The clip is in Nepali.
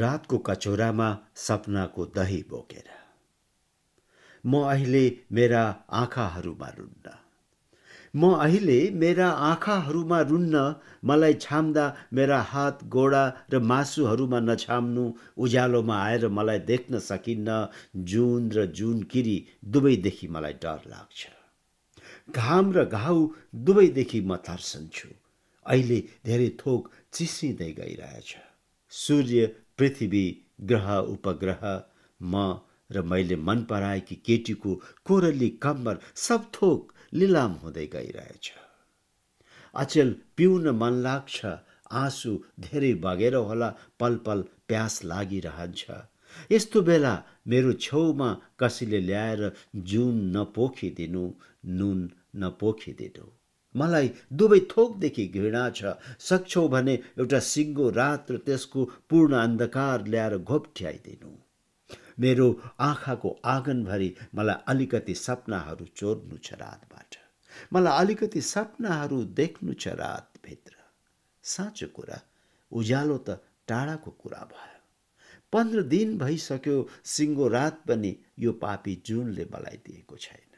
रातको कचौरामा सपनाको दही बोकेर म अहिले मेरा आँखाहरूमा रुन्न म अहिले मेरा आँखाहरूमा रुन्न मलाई छाम्दा मेरा हात गोडा र मासुहरूमा नछाम्नु उज्यालोमा आएर मलाई देख्न सकिन्न जुन र जुन किरी दुवैदेखि मलाई डर लाग्छ घाम र घाउ दुवैदेखि म तर्सन्छु अहिले धेरै थोक चिसिँदै गइरहेछ सूर्य पृथ्वी ग्रह उपग्रह म र मैले मन पराएकी केटीको कोरली कम्बर सब थोक लिलाम हुँदै गइरहेछ अचेल पिउन मन लाग्छ आँसु धेरै बगेर होला पल पल प्यास लागिरहन्छ यस्तो बेला मेरो छेउमा कसैले ल्याएर जुन नपोखिदिनु नुन नपोखिदिनु मलाई दुवै थोकदेखि घृणा छ सक्छौ भने एउटा सिङ्गो रात र त्यसको पूर्ण अन्धकार ल्याएर घोप्ठ्याइदिनु मेरो आँखाको आँगनभरि मलाई अलिकति सपनाहरू चोर्नु छ रातबाट मलाई अलिकति सपनाहरू देख्नु छ रातभित्र साँचो कुरा उज्यालो त टाढाको कुरा भयो पन्ध्र दिन भइसक्यो सिङ्गो रात पनि यो पापी जुनले मलाई दिएको छैन